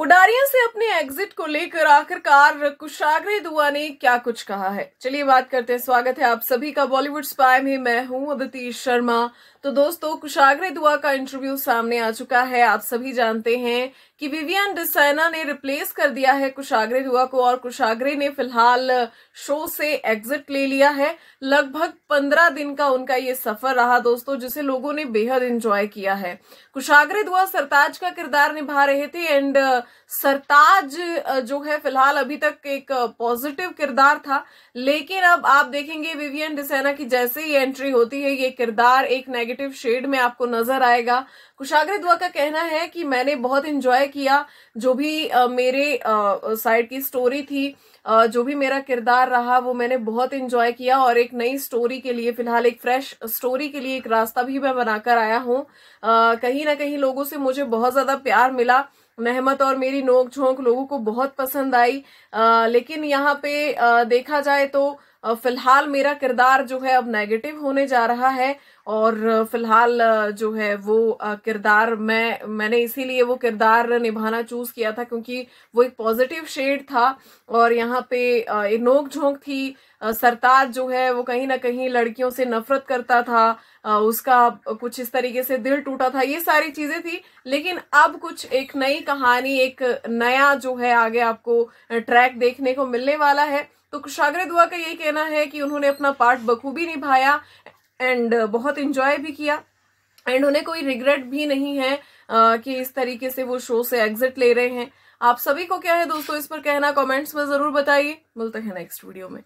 उडारिया से अपने एग्जिट को लेकर आखिरकार कुशाग्रे दुआ ने क्या कुछ कहा है चलिए बात करते हैं स्वागत है आप सभी का बॉलीवुड स्पाई में मैं हूं अदिति शर्मा तो दोस्तों कुशाग्रे दुआ का इंटरव्यू सामने आ चुका है आप सभी जानते हैं कि विवियन डिसना ने रिप्लेस कर दिया है कुशाग्रे दुआ को और कुशाग्रे ने फिलहाल शो से एग्जिट ले लिया है लगभग पंद्रह दिन का उनका ये सफर रहा दोस्तों जिसे लोगों ने बेहद इंजॉय किया है कुशाग्रे दुआ सरताज का किरदार निभा रहे थे एंड सरताज जो है फिलहाल अभी तक एक पॉजिटिव किरदार था लेकिन अब आप देखेंगे विवियन डिसेना की जैसे ही एंट्री होती है ये किरदार एक नेगेटिव शेड में आपको नजर आएगा कुशाग्र दुआ का कहना है कि मैंने बहुत इंजॉय किया जो भी मेरे साइड की स्टोरी थी जो भी मेरा किरदार रहा वो मैंने बहुत इंजॉय किया और एक नई स्टोरी के लिए फिलहाल एक फ्रेश स्टोरी के लिए एक रास्ता भी मैं बनाकर आया हूँ कहीं ना कहीं लोगों से मुझे बहुत ज्यादा प्यार मिला मेहमत और मेरी नोक झोंक लोगों को बहुत पसंद आई आ, लेकिन यहाँ पे आ, देखा जाए तो फिलहाल मेरा किरदार जो है अब नेगेटिव होने जा रहा है और फिलहाल जो है वो किरदार मैं मैंने इसीलिए वो किरदार निभाना चूज किया था क्योंकि वो एक पॉजिटिव शेड था और यहाँ पे एक नोक झोंक थी सरताज जो है वो कहीं ना कहीं लड़कियों से नफरत करता था उसका कुछ इस तरीके से दिल टूटा था ये सारी चीजें थी लेकिन अब कुछ एक नई कहानी एक नया जो है आगे आपको ट्रैक देखने को मिलने वाला है तो कुशाग्र दुआ का यही कहना है कि उन्होंने अपना पार्ट बखूबी निभाया एंड बहुत इंजॉय भी किया एंड उन्हें कोई रिग्रेट भी नहीं है आ, कि इस तरीके से वो शो से एग्जिट ले रहे हैं आप सभी को क्या है दोस्तों इस पर कहना कमेंट्स में ज़रूर बताइए मिलते हैं नेक्स्ट वीडियो में